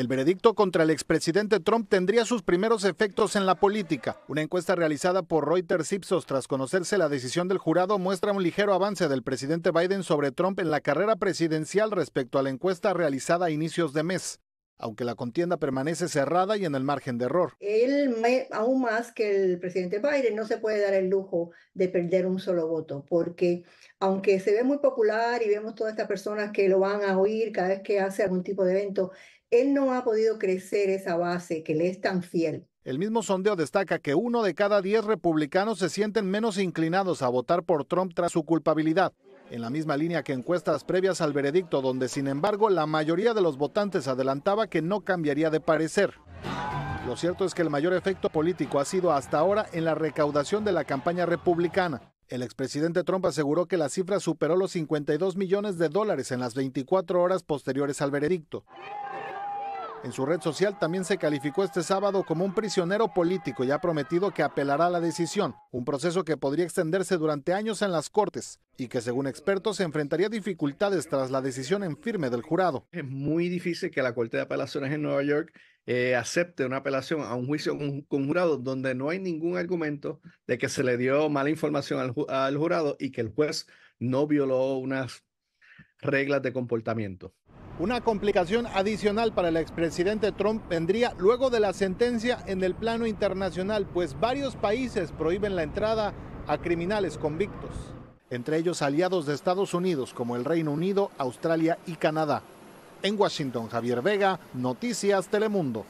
El veredicto contra el expresidente Trump tendría sus primeros efectos en la política. Una encuesta realizada por Reuters Ipsos tras conocerse la decisión del jurado muestra un ligero avance del presidente Biden sobre Trump en la carrera presidencial respecto a la encuesta realizada a inicios de mes aunque la contienda permanece cerrada y en el margen de error. Él, aún más que el presidente Biden, no se puede dar el lujo de perder un solo voto, porque aunque se ve muy popular y vemos todas estas personas que lo van a oír cada vez que hace algún tipo de evento, él no ha podido crecer esa base que le es tan fiel. El mismo sondeo destaca que uno de cada diez republicanos se sienten menos inclinados a votar por Trump tras su culpabilidad en la misma línea que encuestas previas al veredicto, donde sin embargo la mayoría de los votantes adelantaba que no cambiaría de parecer. Lo cierto es que el mayor efecto político ha sido hasta ahora en la recaudación de la campaña republicana. El expresidente Trump aseguró que la cifra superó los 52 millones de dólares en las 24 horas posteriores al veredicto. En su red social también se calificó este sábado como un prisionero político y ha prometido que apelará a la decisión, un proceso que podría extenderse durante años en las Cortes y que según expertos se enfrentaría dificultades tras la decisión en firme del jurado. Es muy difícil que la Corte de Apelaciones en Nueva York eh, acepte una apelación a un juicio con, jurado donde no hay ningún argumento de que se le dio mala información al jurado y que el juez no violó unas reglas de comportamiento. Una complicación adicional para el expresidente Trump vendría luego de la sentencia en el plano internacional, pues varios países prohíben la entrada a criminales convictos, entre ellos aliados de Estados Unidos como el Reino Unido, Australia y Canadá. En Washington, Javier Vega, Noticias Telemundo.